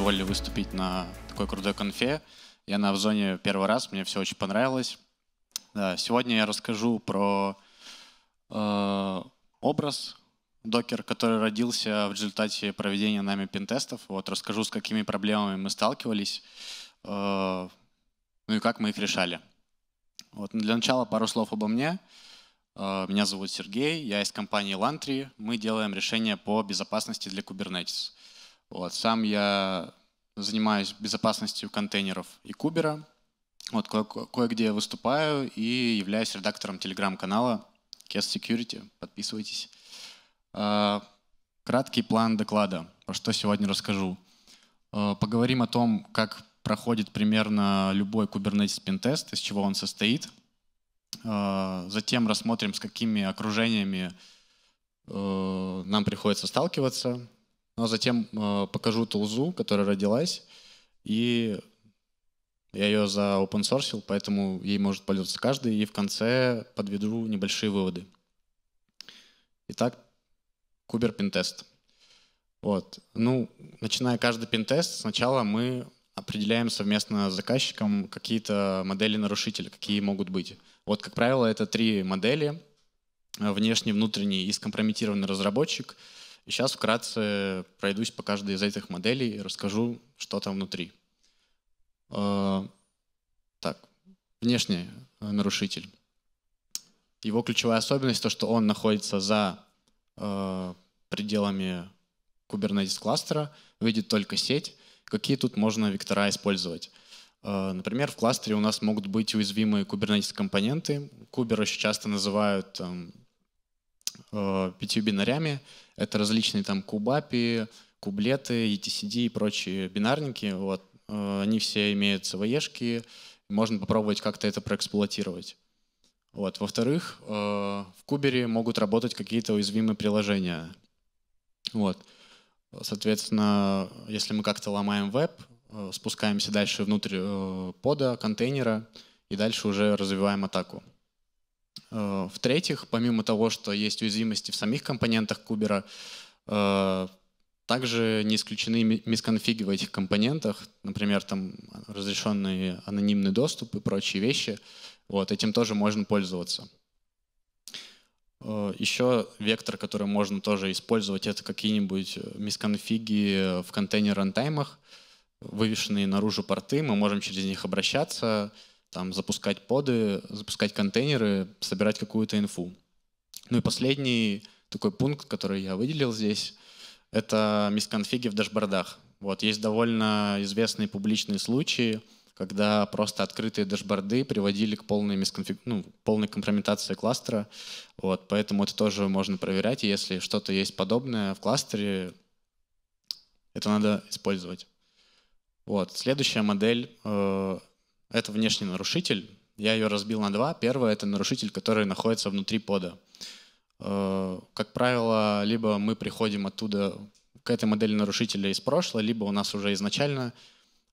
позволили выступить на такой крутой конфе. Я на Авзоне первый раз, мне все очень понравилось. Да, сегодня я расскажу про э, образ докер, который родился в результате проведения нами пентестов. Вот расскажу, с какими проблемами мы сталкивались, э, ну и как мы их решали. Вот, для начала пару слов обо мне. Э, меня зовут Сергей, я из компании Lantry. Мы делаем решения по безопасности для Kubernetes. Вот, сам я занимаюсь безопасностью контейнеров и кубера. Вот ко ко кое-где выступаю и являюсь редактором телеграм-канала Cast Security. Подписывайтесь. А, краткий план доклада, про что сегодня расскажу. А, поговорим о том, как проходит примерно любой Kubernetes пентест, из чего он состоит. А, затем рассмотрим, с какими окружениями нам приходится сталкиваться, ну а затем э, покажу тулзу, которая родилась, и я ее за open поэтому ей может пользоваться каждый, и в конце подведу небольшие выводы. Итак, кубер пинтест. Вот. Ну, начиная каждый пинтест, сначала мы определяем совместно с заказчиком какие-то модели нарушителя, какие могут быть. Вот, как правило, это три модели. Внешний, внутренний и скомпрометированный разработчик — и сейчас вкратце пройдусь по каждой из этих моделей и расскажу, что там внутри. Э, так, внешний э, нарушитель. Его ключевая особенность то, что он находится за э, пределами Kubernetes кластера, видит только сеть. Какие тут можно вектора использовать? Например, в кластере у нас могут быть уязвимые Kubernetes компоненты. Кубер еще часто называют там, э, пятью бинарями. Это различные там кубапи, кублеты, etcd и прочие бинарники. Вот. Э, они все имеют cve Можно попробовать как-то это проэксплуатировать. Вот. Во-вторых, э, в кубере могут работать какие-то уязвимые приложения. Вот. Соответственно, если мы как-то ломаем веб, э, спускаемся дальше внутрь э, пода, контейнера, и дальше уже развиваем атаку. Э, в-третьих, помимо того, что есть уязвимости в самих компонентах кубера, э, также не исключены мисконфиги в этих компонентах, например, там разрешенный анонимный доступ и прочие вещи. Вот, этим тоже можно пользоваться. Э, Еще вектор, который можно тоже использовать, это какие-нибудь мисконфиги в контейнер рантаймах, вывешенные наружу порты, мы можем через них обращаться, там запускать поды, запускать контейнеры, собирать какую-то инфу. Ну и последний такой пункт, который я выделил здесь, это мисконфиги в дашбордах. Вот, есть довольно известные публичные случаи, когда просто открытые дашборды приводили к полной, мисконфиг... ну, полной компрометации кластера. Вот, поэтому это тоже можно проверять. И если что-то есть подобное в кластере, это надо использовать. Вот. Следующая модель э, это внешний нарушитель. Я ее разбил на два. Первое — это нарушитель, который находится внутри пода. Э, как правило, либо мы приходим оттуда к этой модели нарушителя из прошлого, либо у нас уже изначально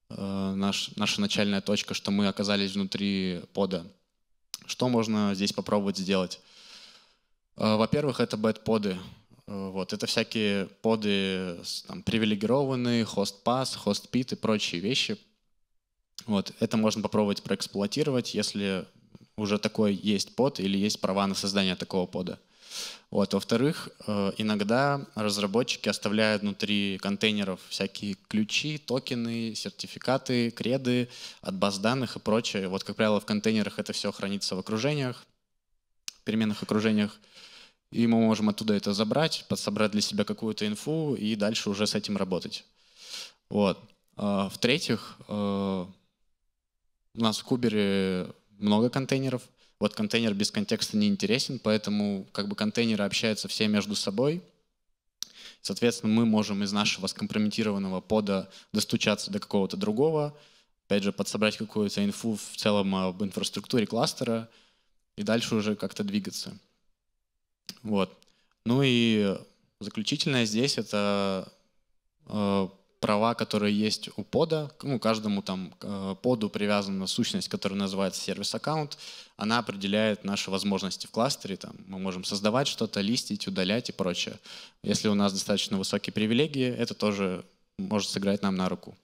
э, наш, наша начальная точка, что мы оказались внутри пода. Что можно здесь попробовать сделать? Э, во-первых, это бэт-поды. Вот, это всякие поды там, привилегированные, хост-пас, хост-пит и прочие вещи, вот, это можно попробовать проэксплуатировать, если уже такой есть под или есть права на создание такого пода. Вот. Во-вторых, э, иногда разработчики оставляют внутри контейнеров всякие ключи, токены, сертификаты, креды от баз данных и прочее. Вот, как правило, в контейнерах это все хранится в окружениях, в переменных окружениях. И мы можем оттуда это забрать, подсобрать для себя какую-то инфу и дальше уже с этим работать. Вот. А, в-третьих, э, у нас в Кубере много контейнеров. Вот контейнер без контекста не интересен, поэтому как бы контейнеры общаются все между собой. Соответственно, мы можем из нашего скомпрометированного пода достучаться до какого-то другого, опять же, подсобрать какую-то инфу в целом об инфраструктуре кластера и дальше уже как-то двигаться. Вот. Ну и заключительное здесь — это э, права, которые есть у пода, ну, каждому там э, поду привязана сущность, которая называется сервис-аккаунт, она определяет наши возможности в кластере, там, мы можем создавать что-то, листить, удалять и прочее. Если у нас достаточно высокие привилегии, это тоже может сыграть нам на руку.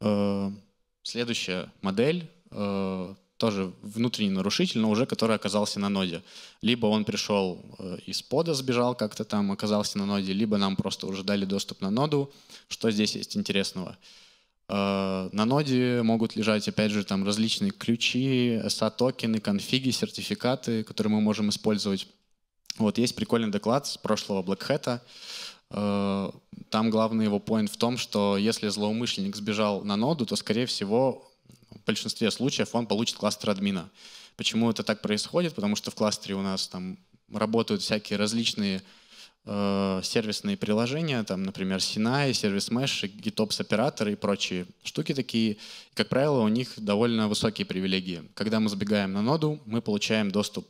Э, следующая модель э, тоже внутренний нарушитель, но уже который оказался на ноде. Либо он пришел э, из пода, сбежал как-то там, оказался на ноде, либо нам просто уже дали доступ на ноду. Что здесь есть интересного? Э, на ноде могут лежать, опять же, там различные ключи, SA-токены, конфиги, сертификаты, которые мы можем использовать. Вот есть прикольный доклад с прошлого Black Hat. Э, там главный его поинт в том, что если злоумышленник сбежал на ноду, то, скорее всего, большинстве случаев он получит кластер админа. Почему это так происходит? Потому что в кластере у нас там работают всякие различные э, сервисные приложения, там, например, Sinai, сервис Mesh, GitOps операторы и прочие штуки такие. Как правило, у них довольно высокие привилегии. Когда мы забегаем на ноду, мы получаем доступ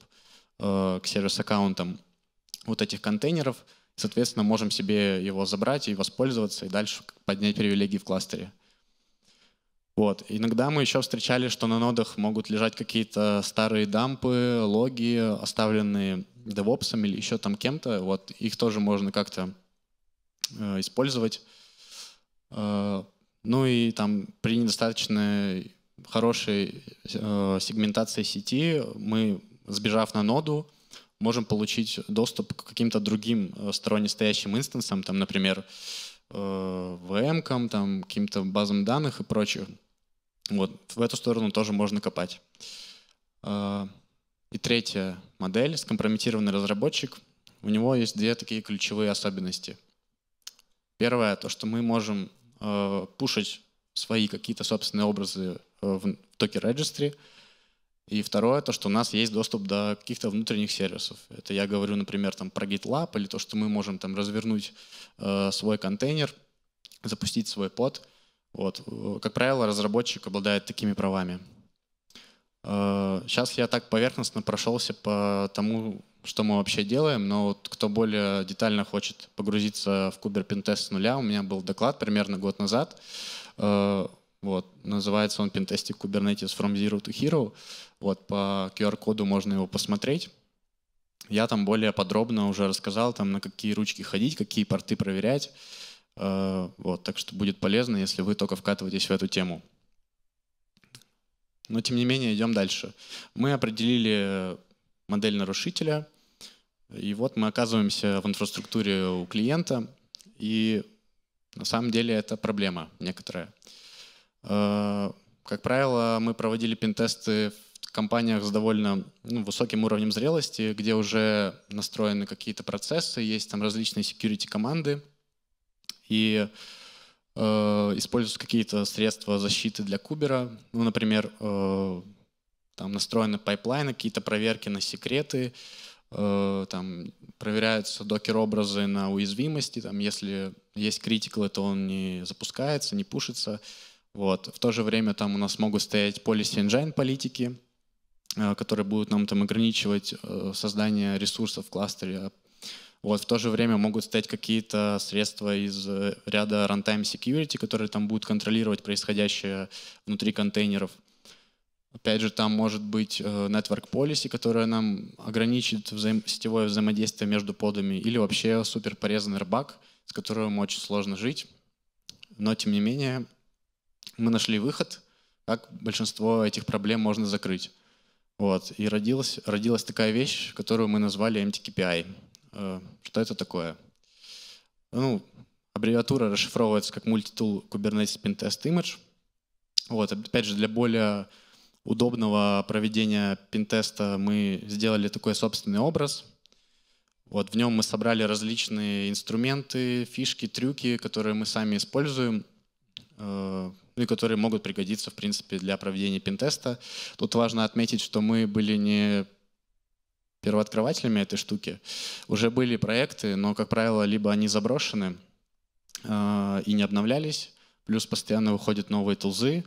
э, к сервис-аккаунтам вот этих контейнеров, соответственно, можем себе его забрать и воспользоваться, и дальше поднять привилегии в кластере. Вот. Иногда мы еще встречали, что на нодах могут лежать какие-то старые дампы, логи, оставленные девопсом или еще там кем-то. Вот их тоже можно как-то э, использовать. Э, ну и там при недостаточной хорошей э, сегментации сети мы, сбежав на ноду, можем получить доступ к каким-то другим э, сторонне стоящим инстансам, там, например, э, VM, там, каким-то базам данных и прочее. Вот, в эту сторону тоже можно копать. А, и третья модель, скомпрометированный разработчик. У него есть две такие ключевые особенности. Первое, то, что мы можем а, пушить свои какие-то собственные образы а, в токе registry. И второе, то, что у нас есть доступ до каких-то внутренних сервисов. Это я говорю, например, там, про GitLab или то, что мы можем там развернуть э, свой контейнер, запустить свой под вот. Э, как правило, разработчик обладает такими правами. Сейчас э, я так поверхностно прошелся по тому, что мы вообще делаем, но вот кто более детально хочет погрузиться в Кубер Пентест с нуля, у меня был доклад примерно год назад. Э, вот, называется он Pentesting Kubernetes from Zero to Hero. Вот, по QR-коду можно его посмотреть. Я там более подробно уже рассказал, там, на какие ручки ходить, какие порты проверять. Э, вот, так что будет полезно, если вы только вкатываетесь в эту тему. Но тем не менее, идем дальше. Мы определили модель нарушителя, и вот мы оказываемся в инфраструктуре у клиента, и на самом деле это проблема некоторая. Э, как правило, мы проводили пентесты в компаниях с довольно ну, высоким уровнем зрелости, где уже настроены какие-то процессы, есть там различные security команды — и э, используются какие-то средства защиты для кубера. Ну, например, э, там настроены пайплайны, какие-то проверки на секреты, э, там проверяются докер-образы на уязвимости, там если есть критикалы, то он не запускается, не пушится. Вот. В то же время там у нас могут стоять policy engine политики, э, которые будут нам там ограничивать э, создание ресурсов в кластере а вот, в то же время могут стоять какие-то средства из э, ряда runtime security, которые там будут контролировать происходящее внутри контейнеров. Опять же, там может быть э, network policy, которая нам ограничит взаим сетевое взаимодействие между подами, или вообще супер порезанный рыбак, с которым очень сложно жить. Но, тем не менее, мы нашли выход, как большинство этих проблем можно закрыть. Вот. И родилась, родилась такая вещь, которую мы назвали MTKPI. Э, что это такое? Ну, аббревиатура расшифровывается как Multitool Kubernetes Pentest Image. Вот, опять же, для более удобного проведения пинтеста мы сделали такой собственный образ. Вот, в нем мы собрали различные инструменты, фишки, трюки, которые мы сами используем, э, ну и которые могут пригодиться, в принципе, для проведения пинтеста. Тут важно отметить, что мы были не первооткрывателями этой штуки. Уже были проекты, но, как правило, либо они заброшены э, и не обновлялись, плюс постоянно выходят новые тулзы,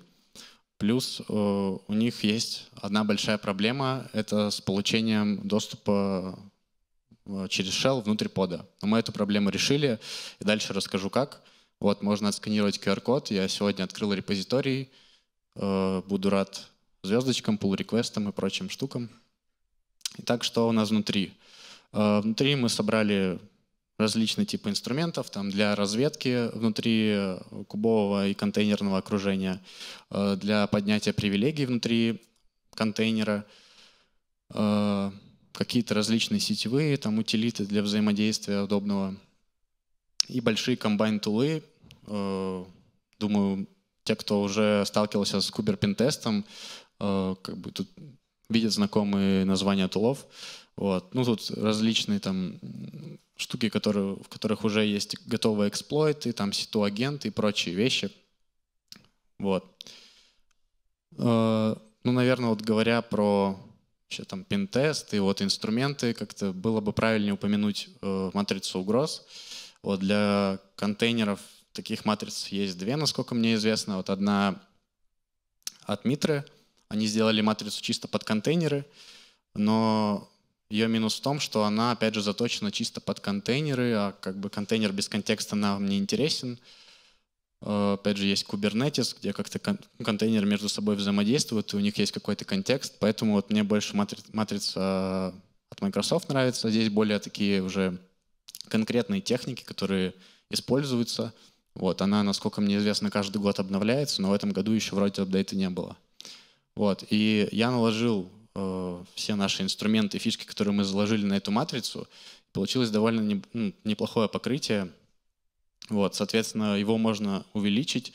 плюс э, у них есть одна большая проблема — это с получением доступа э, через shell внутрь пода. Но мы эту проблему решили, и дальше расскажу как. Вот, можно отсканировать QR-код. Я сегодня открыл репозиторий. Э, буду рад звездочкам, pull-реквестам и прочим штукам. Итак, что у нас внутри? Э, внутри мы собрали различные типы инструментов там, для разведки внутри э, кубового и контейнерного окружения, э, для поднятия привилегий внутри контейнера, какие-то различные сетевые там, утилиты для взаимодействия удобного и большие комбайн-тулы. Думаю, те, кто уже сталкивался с куберпин-тестом, как бы тут видят знакомые названия тулов. Вот. Ну, тут различные там штуки, которые, в которых уже есть готовые эксплойты, там ситуагенты и прочие вещи. Вот. Э, ну, наверное, вот говоря про вообще там пентест и вот инструменты, как-то было бы правильнее упомянуть э, матрицу угроз. Вот для контейнеров таких матриц есть две, насколько мне известно. Вот одна от Митры — они сделали матрицу чисто под контейнеры, но ее минус в том, что она, опять же, заточена чисто под контейнеры, а как бы контейнер без контекста нам не интересен. Э, опять же, есть Kubernetes, где как-то контейнеры между собой взаимодействуют, и у них есть какой-то контекст, поэтому вот мне больше матрица э, от Microsoft нравится. Здесь более такие уже конкретные техники, которые используются. Вот, она, насколько мне известно, каждый год обновляется, но в этом году еще вроде апдейта не было. Вот. И я наложил э, все наши инструменты, фишки, которые мы заложили на эту матрицу. Получилось довольно не, ну, неплохое покрытие. Вот. Соответственно, его можно увеличить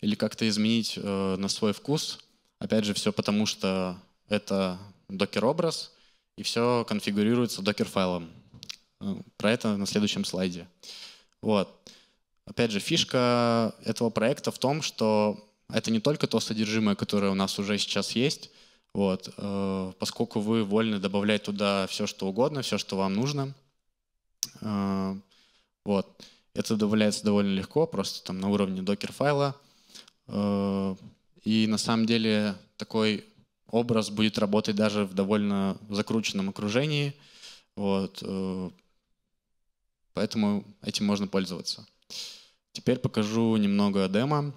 или как-то изменить э, на свой вкус. Опять же, все потому, что это докер-образ, и все конфигурируется докер-файлом. Э, про это на следующем слайде. Вот. Опять же, фишка этого проекта в том, что это не только то содержимое, которое у нас уже сейчас есть, вот, э, поскольку вы вольны добавлять туда все, что угодно, все, что вам нужно. Э, вот. Это добавляется довольно легко, просто там на уровне докер-файла. Э, и на самом деле такой образ будет работать даже в довольно закрученном окружении. Вот. Э, поэтому этим можно пользоваться. Теперь покажу немного демо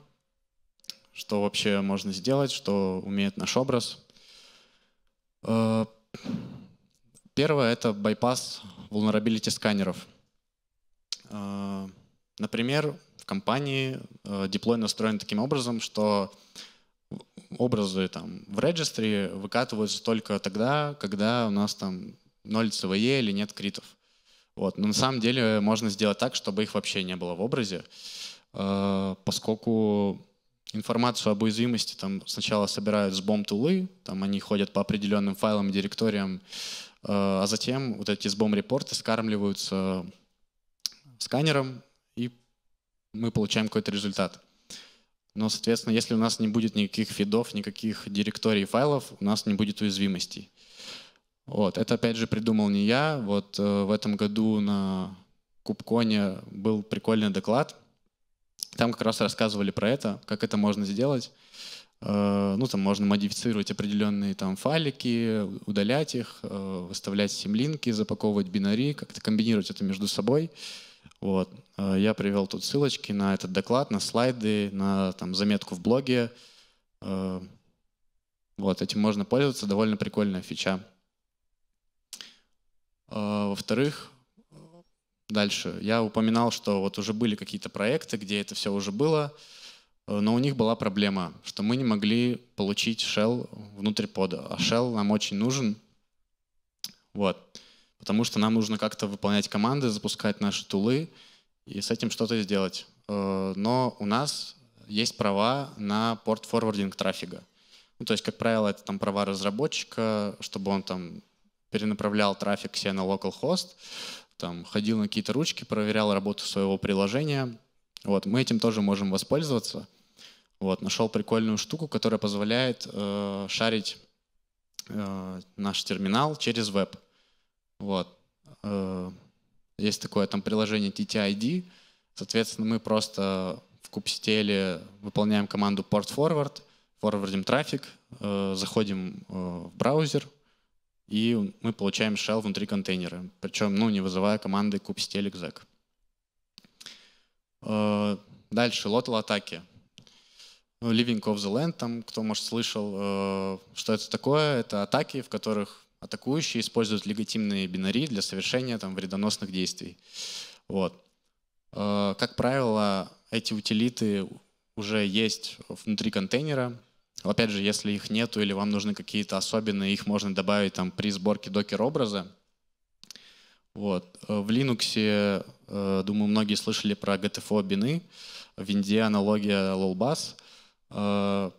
что вообще можно сделать, что умеет наш образ. Э, первое — это байпас vulnerability сканеров. Э, например, в компании э, деплой настроен таким образом, что образы там в регистре выкатываются только тогда, когда у нас там 0 CVE или нет критов. Вот. Но на самом деле можно сделать так, чтобы их вообще не было в образе, поскольку информацию об уязвимости там сначала собирают с бом тулы там они ходят по определенным файлам и директориям, э, а затем вот эти сбом-репорты скармливаются сканером, и мы получаем какой-то результат. Но, соответственно, если у нас не будет никаких фидов, никаких директорий файлов, у нас не будет уязвимостей. Вот. Это, опять же, придумал не я. Вот э, в этом году на Кубконе был прикольный доклад — там как раз рассказывали про это, как это можно сделать. Э, ну, там можно модифицировать определенные там файлики, удалять их, э, выставлять симлинки, запаковывать бинари, как-то комбинировать это между собой. Вот. Э, я привел тут ссылочки на этот доклад, на слайды, на там, заметку в блоге. Вот, этим можно пользоваться, довольно прикольная фича. Во-вторых, Дальше. Я упоминал, что вот уже были какие-то проекты, где это все уже было, э, но у них была проблема, что мы не могли получить shell внутрь пода, а shell нам очень нужен. Вот. Потому что нам нужно как-то выполнять команды, запускать наши тулы и с этим что-то сделать. Э, но у нас есть права на порт-форвардинг трафика. Ну, то есть, как правило, это там права разработчика, чтобы он там перенаправлял трафик себе на localhost, там, ходил на какие-то ручки, проверял работу своего приложения. Вот, мы этим тоже можем воспользоваться. Вот, нашел прикольную штуку, которая позволяет э, шарить э, наш терминал через веб. Вот. Э, есть такое там приложение TTID. Соответственно, мы просто в кубсетеле выполняем команду port forward, форвардим трафик, э, заходим э, в браузер, и мы получаем shell внутри контейнера, причем ну, не вызывая команды kubectl exec. Э, дальше, лотл атаки. Living of the Land, там, кто, может, слышал, э, что это такое, это атаки, в которых атакующие используют легитимные бинари для совершения там, вредоносных действий. Вот. Э, как правило, эти утилиты уже есть внутри контейнера, но опять же, если их нету или вам нужны какие-то особенные, их можно добавить там при сборке докер-образа. Вот. Э, в Linux, э, думаю, многие слышали про GTFO бины, в Винде аналогия Lolbus. Э,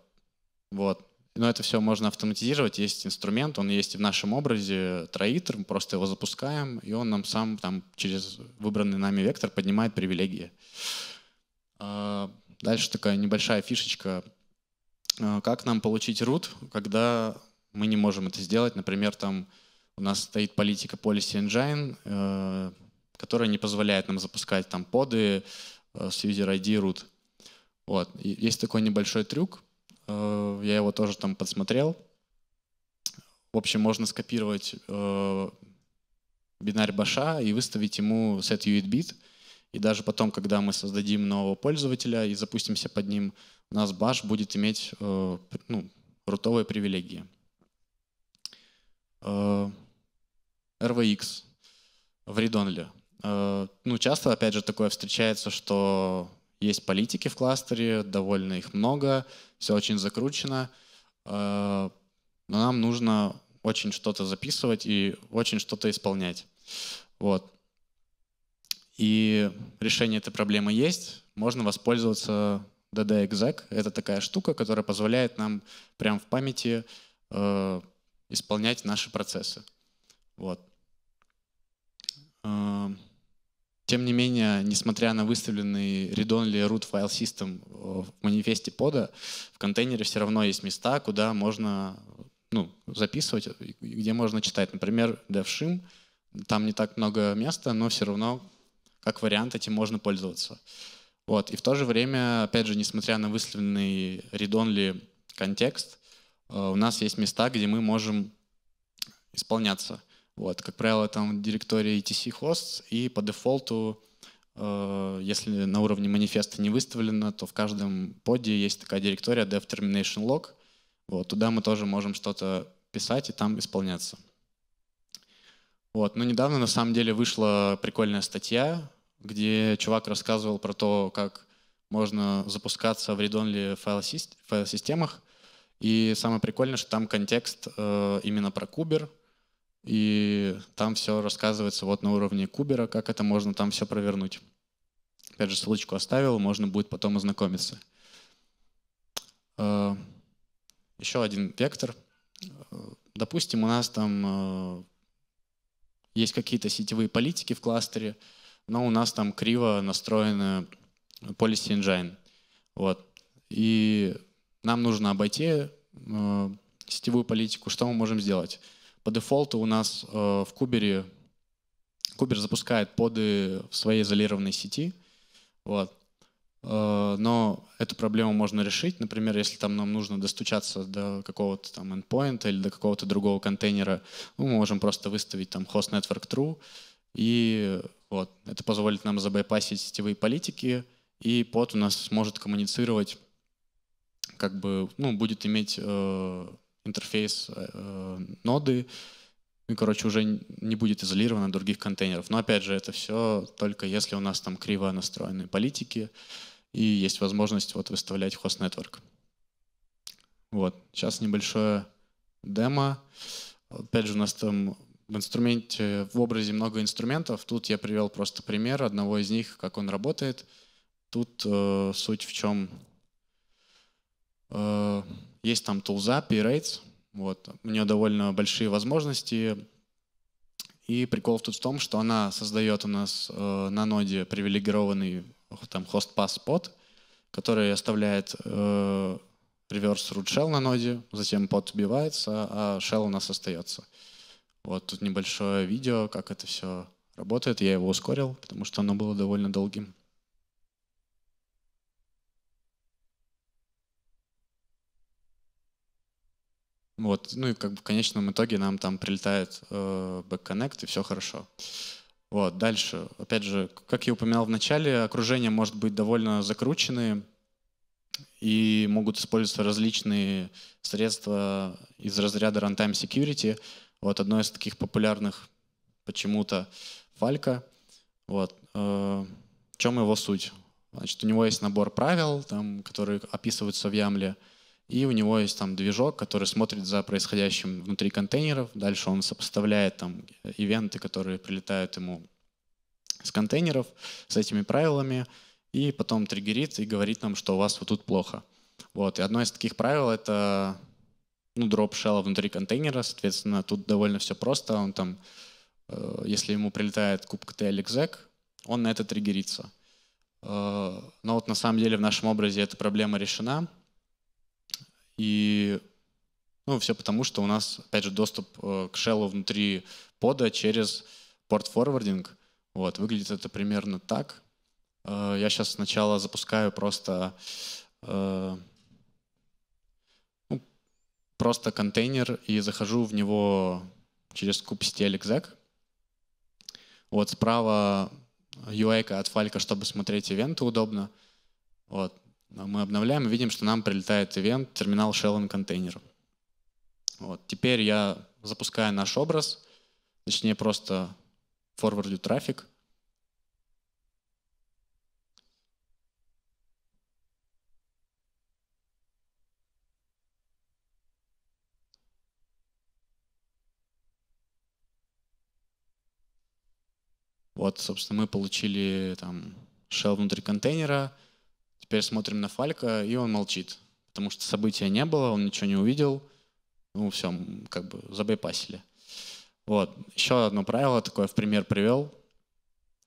вот. Но это все можно автоматизировать. Есть инструмент, он есть в нашем образе, троитр, мы просто его запускаем, и он нам сам там, через выбранный нами вектор поднимает привилегии. Дальше такая небольшая фишечка — Э, как нам получить root, когда мы не можем это сделать. Например, там у нас стоит политика Policy Engine, э, которая не позволяет нам запускать там поды э, с user ID root. Вот. И есть такой небольшой трюк, я его тоже там подсмотрел. В общем, можно скопировать бинарь баша и выставить ему set UID bit, и даже потом, когда мы создадим нового пользователя и запустимся под ним, у нас баш будет иметь э, ну, рутовые привилегии. Э, RVX в редонле. Э, ну, часто, опять же, такое встречается, что есть политики в кластере, довольно их много, все очень закручено, но нам нужно очень что-то записывать и очень что-то исполнять. Вот и решение этой проблемы есть, можно воспользоваться DD-exec. Это такая штука, которая позволяет нам прямо в памяти э, исполнять наши процессы. Вот. Э, тем не менее, несмотря на выставленный read-only root file system э, в манифесте пода, в контейнере все равно есть места, куда можно ну, записывать, где можно читать. Например, DevShim, там не так много места, но все равно как вариант этим можно пользоваться. Вот. И в то же время, опять же, несмотря на выставленный read-only контекст, э, у нас есть места, где мы можем исполняться. Вот. Как правило, там директория etc hosts, и по дефолту, э, если на уровне манифеста не выставлено, то в каждом поде есть такая директория dev termination log. Вот. Туда мы тоже можем что-то писать и там исполняться. Вот. Но недавно, на самом деле, вышла прикольная статья где чувак рассказывал про то, как можно запускаться в read-only файл-системах. И самое прикольное, что там контекст э, именно про кубер, и там все рассказывается вот на уровне кубера, как это можно там все провернуть. Опять же, ссылочку оставил, можно будет потом ознакомиться. Э, Еще один вектор. Допустим, у нас там э, есть какие-то сетевые политики в кластере, но у нас там криво настроена policy engine. Вот. И нам нужно обойти э, сетевую политику. Что мы можем сделать? По дефолту у нас э, в Кубере Кубер запускает поды в своей изолированной сети. Вот. Э, но эту проблему можно решить. Например, если там нам нужно достучаться до какого-то там endpoint или до какого-то другого контейнера, ну, мы можем просто выставить там host network true и вот. Это позволит нам забайпасить сетевые политики, и под у нас сможет коммуницировать, как бы, ну, будет иметь э, интерфейс э, ноды, и, короче, уже не будет изолировано от других контейнеров. Но, опять же, это все только если у нас там криво настроены политики и есть возможность вот выставлять хост network. Вот, сейчас небольшое демо. Опять же, у нас там в инструменте, в образе много инструментов. Тут я привел просто пример одного из них, как он работает. Тут э, суть в чем? Э, есть там тулза, P-Rates. Вот. У нее довольно большие возможности. И прикол тут в том, что она создает у нас э, на ноде привилегированный там хост пас под, который оставляет э, reverse root shell на ноде, затем под убивается, а shell у нас остается. Вот тут небольшое видео, как это все работает. Я его ускорил, потому что оно было довольно долгим. Вот, ну и как бы в конечном итоге нам там прилетает э, backconnect, и все хорошо. Вот, дальше. Опять же, как я упоминал в начале, окружение может быть довольно закрученные, и могут использоваться различные средства из разряда runtime security, вот одно из таких популярных почему-то Фалька. Вот. Э, в чем его суть? Значит, у него есть набор правил, там, которые описываются в Ямле, и у него есть там движок, который смотрит за происходящим внутри контейнеров. Дальше он сопоставляет там ивенты, которые прилетают ему с контейнеров, с этими правилами, и потом триггерит и говорит нам, что у вас вот тут плохо. Вот. И одно из таких правил — это ну, дроп шелла внутри контейнера, соответственно, тут довольно все просто. Он там, э, если ему прилетает кубка T или exec, он на это триггерится. Э, но вот на самом деле в нашем образе эта проблема решена. И ну, все потому, что у нас, опять же, доступ э, к шеллу внутри пода через порт форвардинг. Вот, выглядит это примерно так. Э, я сейчас сначала запускаю просто э, просто контейнер и захожу в него через kubectl exec. Вот справа UI от фалька, чтобы смотреть ивенты удобно. Вот. Мы обновляем и видим, что нам прилетает ивент терминал shell in контейнер. Вот. Теперь я запускаю наш образ, точнее просто форвардю трафик — Вот, собственно, мы получили там shell внутри контейнера, теперь смотрим на фалька, и он молчит, потому что события не было, он ничего не увидел, ну все, как бы забайпасили. Вот. Еще одно правило такое в пример привел.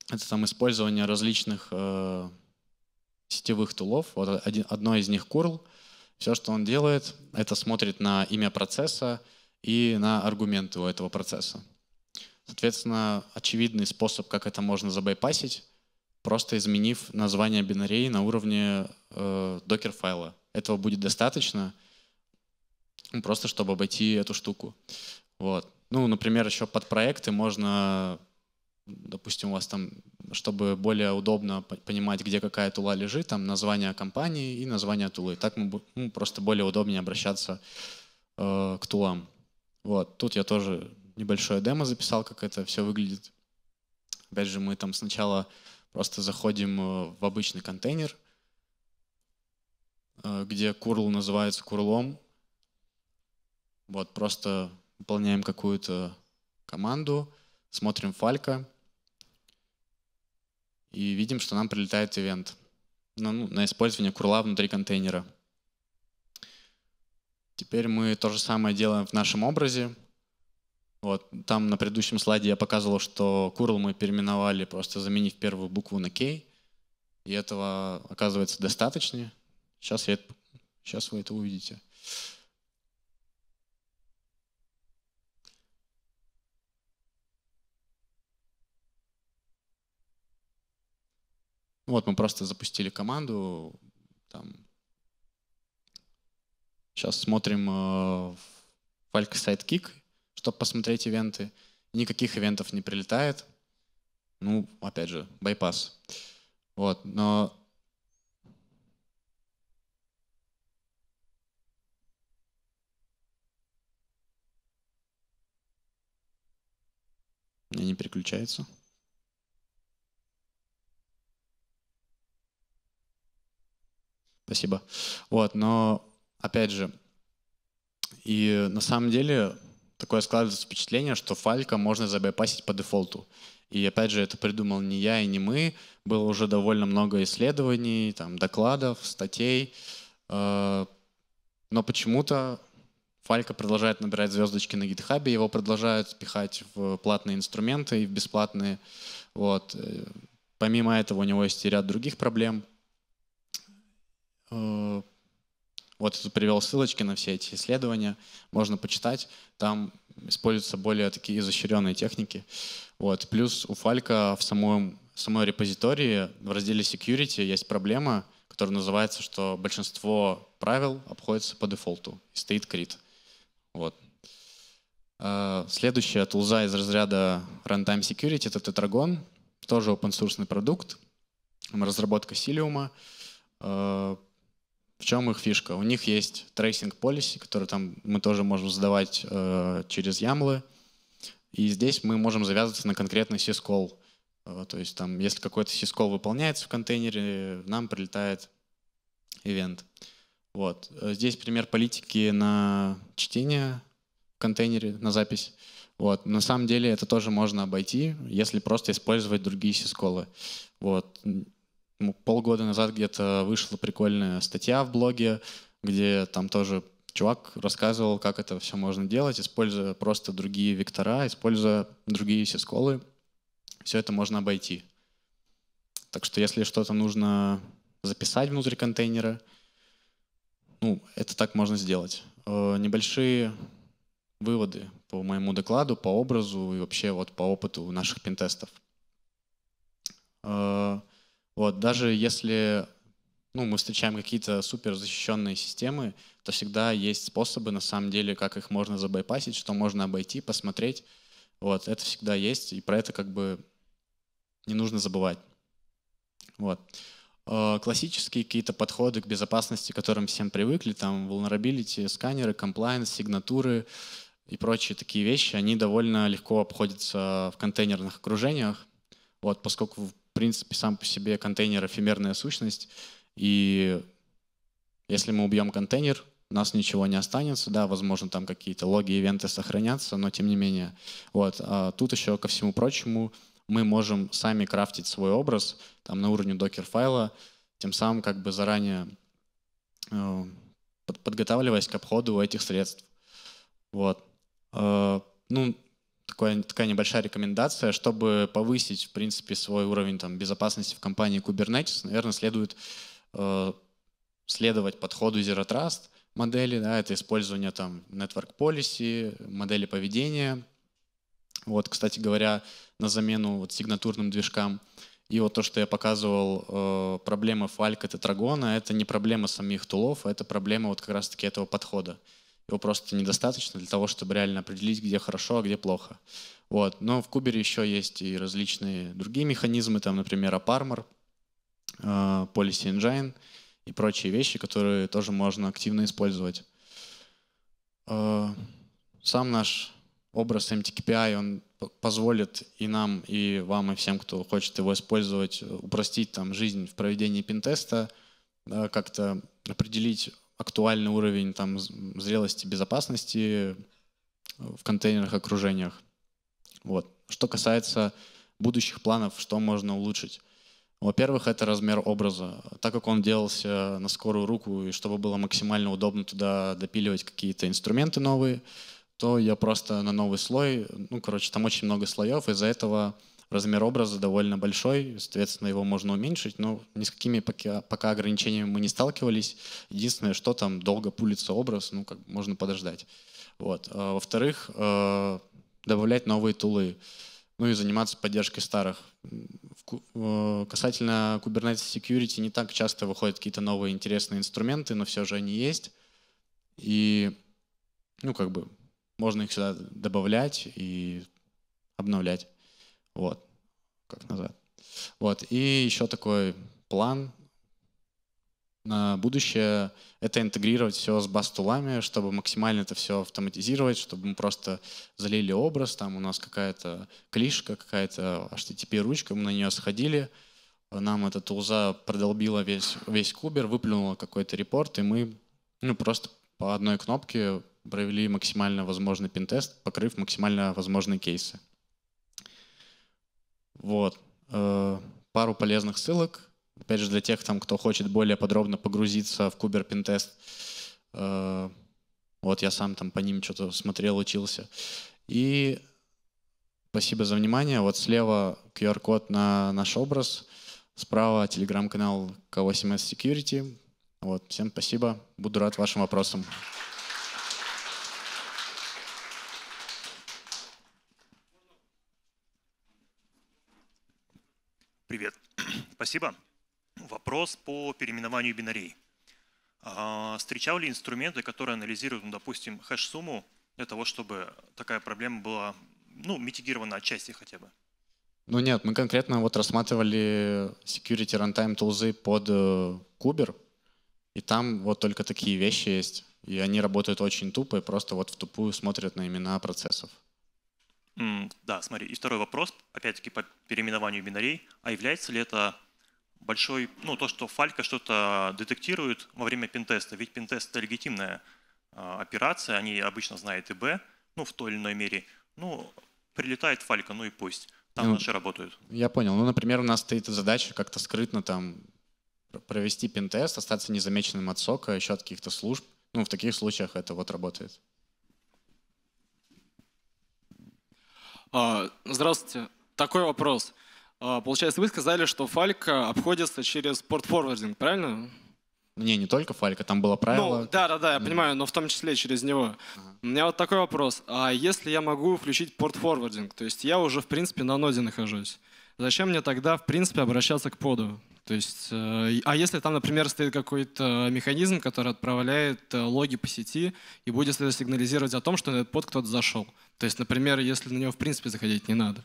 Это там использование различных э, сетевых тулов. Вот один, одно из них curl. Все, что он делает, это смотрит на имя процесса и на аргументы у этого процесса. Соответственно, очевидный способ, как это можно забайпасить, просто изменив название бинарей на уровне э, докер-файла. Этого будет достаточно, ну, просто чтобы обойти эту штуку. Вот. Ну, например, еще под проекты можно, допустим, у вас там, чтобы более удобно понимать, где какая тула лежит, там название компании и название тулы. Так мы ну, просто более удобнее обращаться э, к тулам. Вот. Тут я тоже небольшое демо записал, как это все выглядит. Опять же, мы там сначала просто заходим э, в обычный контейнер, э, где curl называется курлом. Вот, просто выполняем какую-то команду, смотрим фалька и видим, что нам прилетает ивент на, ну, ну, на использование курла внутри контейнера. Теперь мы то же самое делаем в нашем образе. Вот, там на предыдущем слайде я показывал, что курл мы переименовали, просто заменив первую букву на K, и этого оказывается достаточно. Сейчас, я, сейчас вы это увидите. Вот мы просто запустили команду. Там. Сейчас смотрим э, фальк сайт кик чтобы посмотреть ивенты. Никаких ивентов не прилетает. Ну, опять же, байпас. Вот, но меня не переключается. Спасибо. Вот, но опять же, и на самом деле такое складывается впечатление, что фалька можно забайпасить по дефолту. И опять же, это придумал не я и не мы. Было уже довольно много исследований, там, докладов, статей. Э, но почему-то Фалька продолжает набирать звездочки на гитхабе, его продолжают пихать в платные инструменты и в бесплатные. Вот. Э, помимо этого у него есть и ряд других проблем. Э, вот я тут привел ссылочки на все эти исследования, можно почитать. Там используются более такие изощренные техники. Вот. Плюс у Фалька в самом, в самой репозитории в разделе Security есть проблема, которая называется, что большинство правил обходится по дефолту и стоит крит. Вот. Э, следующая тулза из разряда Runtime Security — это Tetragon, тоже open source продукт, разработка Силиума. В чем их фишка? У них есть трейсинг policy, который там мы тоже можем задавать э, через YAML. И здесь мы можем завязываться на конкретный syscall. Э, то есть там, если какой-то syscall выполняется в контейнере, нам прилетает ивент. Вот. Э, здесь пример политики на чтение в контейнере, на запись. Вот. На самом деле это тоже можно обойти, если просто использовать другие сисколы. Вот полгода назад где-то вышла прикольная статья в блоге, где там тоже чувак рассказывал, как это все можно делать, используя просто другие вектора, используя другие все сколы, Все это можно обойти. Так что если что-то нужно записать внутри контейнера, ну, это так можно сделать. Э, небольшие выводы по моему докладу, по образу и вообще вот по опыту наших пентестов. Э, вот, даже если ну, мы встречаем какие-то суперзащищенные системы, то всегда есть способы, на самом деле, как их можно забайпасить, что можно обойти, посмотреть. Вот, это всегда есть, и про это как бы не нужно забывать. Вот. Э, классические какие-то подходы к безопасности, к которым всем привыкли, там vulnerability, сканеры, compliance, сигнатуры и прочие такие вещи, они довольно легко обходятся в контейнерных окружениях, вот, поскольку принципе, сам по себе контейнер — эфемерная сущность, и если мы убьем контейнер, у нас ничего не останется, да, возможно, там какие-то логи, ивенты сохранятся, но тем не менее. Вот. А тут еще ко всему прочему мы можем сами крафтить свой образ там на уровне докер-файла, тем самым как бы заранее э, подготавливаясь к обходу этих средств. Вот. Э, ну, такое, такая небольшая рекомендация, чтобы повысить, в принципе, свой уровень там, безопасности в компании Kubernetes, наверное, следует э, следовать подходу Zero Trust модели, да, это использование там network policy, модели поведения. Вот, кстати говоря, на замену вот сигнатурным движкам. И вот то, что я показывал, э, проблема Falcon и Трагона, это не проблема самих тулов, а это проблема вот как раз-таки этого подхода его просто недостаточно для того, чтобы реально определить, где хорошо, а где плохо. Вот. Но в Кубере еще есть и различные другие механизмы, там, например, Aparmor, а, Policy Engine и прочие вещи, которые тоже можно активно использовать. А, сам наш образ MTKPI, он позволит и нам, и вам, и всем, кто хочет его использовать, упростить там жизнь в проведении пинтеста, да, как-то определить актуальный уровень там, зрелости безопасности в контейнерных окружениях. Вот. Что касается будущих планов, что можно улучшить. Во-первых, это размер образа. Так как он делался на скорую руку, и чтобы было максимально удобно туда допиливать какие-то инструменты новые, то я просто на новый слой, ну, короче, там очень много слоев, из-за этого размер образа довольно большой, соответственно, его можно уменьшить, но ни с какими пока, пока ограничениями мы не сталкивались. Единственное, что там долго пулится образ, ну, как можно подождать. Вот. А, во-вторых, а, добавлять новые тулы, ну и заниматься поддержкой старых. А, касательно Kubernetes Security не так часто выходят какие-то новые интересные инструменты, но все же они есть. И, ну, как бы, можно их сюда добавлять и обновлять. Вот, как назад. Вот, и еще такой план на будущее — это интегрировать все с бастулами, чтобы максимально это все автоматизировать, чтобы мы просто залили образ, там у нас какая-то клишка, какая-то HTTP-ручка, мы на нее сходили, нам эта тулза продолбила весь, весь кубер, выплюнула какой-то репорт, и мы ну, просто по одной кнопке провели максимально возможный пинтест, покрыв максимально возможные кейсы. Вот. Э, пару полезных ссылок. Опять же, для тех, там, кто хочет более подробно погрузиться в Кубер Пинтест. Э, вот я сам там по ним что-то смотрел, учился. И спасибо за внимание. Вот слева QR-код на наш образ, справа телеграм-канал K8S Security. Вот, всем спасибо. Буду рад вашим вопросам. Спасибо. Вопрос по переименованию бинарей. А, встречал ли инструменты, которые анализируют, ну, допустим, хэш-сумму для того, чтобы такая проблема была ну, митигирована отчасти хотя бы? Ну нет, мы конкретно вот рассматривали security runtime тулзы под Kuber, э, и там вот только такие вещи есть. И они работают очень тупо и просто вот в тупую смотрят на имена процессов. Mm, да, смотри. И второй вопрос, опять-таки по переименованию бинарей. А является ли это большой, ну, то, что фалька что-то детектирует во время пинтеста, Ведь пинтест это легитимная а, операция, они обычно знают ИБ, ну, в той или иной мере. Ну, прилетает фалька, ну и пусть. Там ну, наши работают. Я понял. Ну, например, у нас стоит задача как-то скрытно там провести пинтест, остаться незамеченным от сока, еще от каких-то служб. Ну, в таких случаях это вот работает. А, здравствуйте. Такой вопрос. А, получается, вы сказали, что фалька э, обходится через портфорвардинг, правильно? Не, не только Фалька, там было правило. Ну, да, да, да, я mm. понимаю, но в том числе через него. Ага. У меня вот такой вопрос. А если я могу включить портфорвардинг, то есть я уже, в принципе, на ноде нахожусь, зачем мне тогда, в принципе, обращаться к поду? То есть, э, а если там, например, стоит какой-то механизм, который отправляет э, логи по сети и будет сигнализировать о том, что на этот под кто-то зашел? То есть, например, если на него, в принципе, заходить не надо.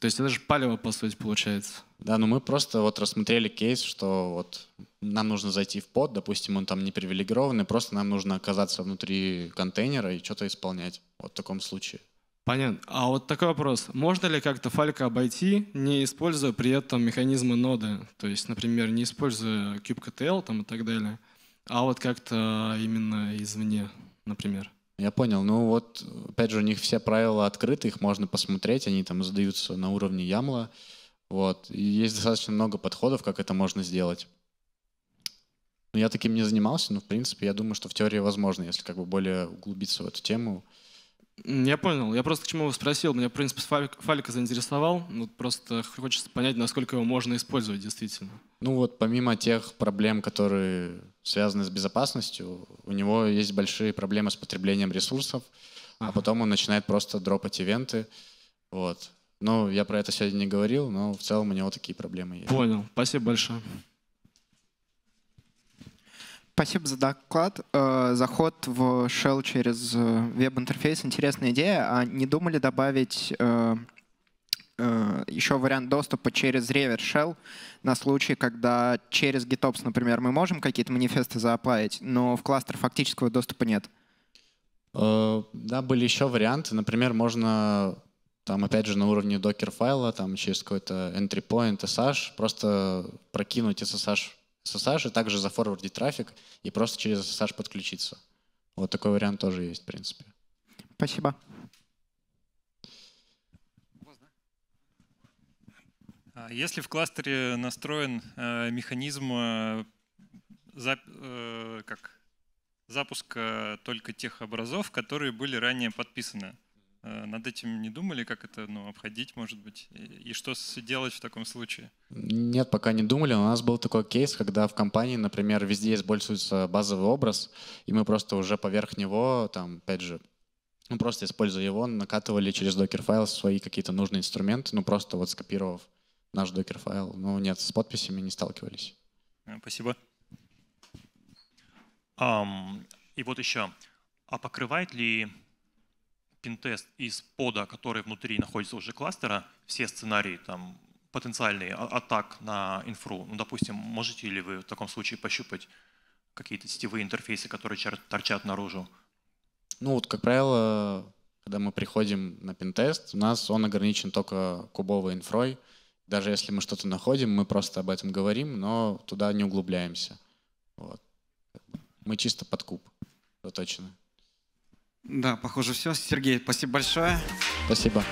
То есть это же палево, по сути, получается. Да, но ну мы просто вот рассмотрели кейс, что вот нам нужно зайти в под, допустим, он там не привилегированный, просто нам нужно оказаться внутри контейнера и что-то исполнять. Вот в таком случае. Понятно. А вот такой вопрос. Можно ли как-то фалька обойти, не используя при этом механизмы ноды? То есть, например, не используя kubectl там и так далее, а вот как-то именно извне, например. Я понял. Ну вот, опять же, у них все правила открыты, их можно посмотреть, они там задаются на уровне Ямла. Вот. И есть достаточно много подходов, как это можно сделать. Но ну, я таким не занимался, но, в принципе, я думаю, что в теории возможно, если как бы более углубиться в эту тему. Я понял. Я просто к чему спросил. Меня принцип фалика заинтересовал. Ну, просто хочется понять, насколько его можно использовать действительно. Ну вот, помимо тех проблем, которые связаны с безопасностью, у него есть большие проблемы с потреблением ресурсов, а ага. а потом он начинает просто дропать ивенты. Вот. Ну, я про это сегодня не говорил, но в целом у него такие проблемы есть. Понял. Спасибо большое. Спасибо за доклад. Э, заход в Shell через э, веб-интерфейс — интересная идея. А не думали добавить э, еще вариант доступа через Revit Shell на случай, когда через GitOps, например, мы можем какие-то манифесты заапплавить, но в кластер фактического доступа нет? Да, были еще варианты. Например, можно там, опять же, на уровне докер файла, там через какой-то entry point SSH, просто прокинуть SSH SSH и также зафорвардить трафик и просто через SSH подключиться. Вот такой вариант тоже есть, в принципе. Спасибо. А если в кластере настроен э, механизм э, э, как, запуска только тех образов, которые были ранее подписаны, Э, над этим не думали, как это ну, обходить, может быть, и что делать в таком случае? Нет, пока не думали. У нас был такой кейс, когда в компании, например, везде используется базовый образ, и мы просто уже поверх него, там, опять же, ну, просто используя его, накатывали через докер-файл свои какие-то нужные инструменты, ну, просто вот скопировав наш докер-файл. Ну, нет, с подписями не сталкивались. А, спасибо. Um, и вот еще. А покрывает ли пинтест из пода, который внутри находится уже кластера, все сценарии там потенциальные а, атак на инфру. Ну, допустим, можете ли вы в таком случае пощупать какие-то сетевые интерфейсы, которые торчат наружу? Ну вот, как правило, когда мы приходим на пинтест, у нас он ограничен только кубовой инфрой. Даже если мы что-то находим, мы просто об этом говорим, но туда не углубляемся. Вот. Мы чисто под куб заточены. Да, похоже, все. Сергей, спасибо большое. Спасибо.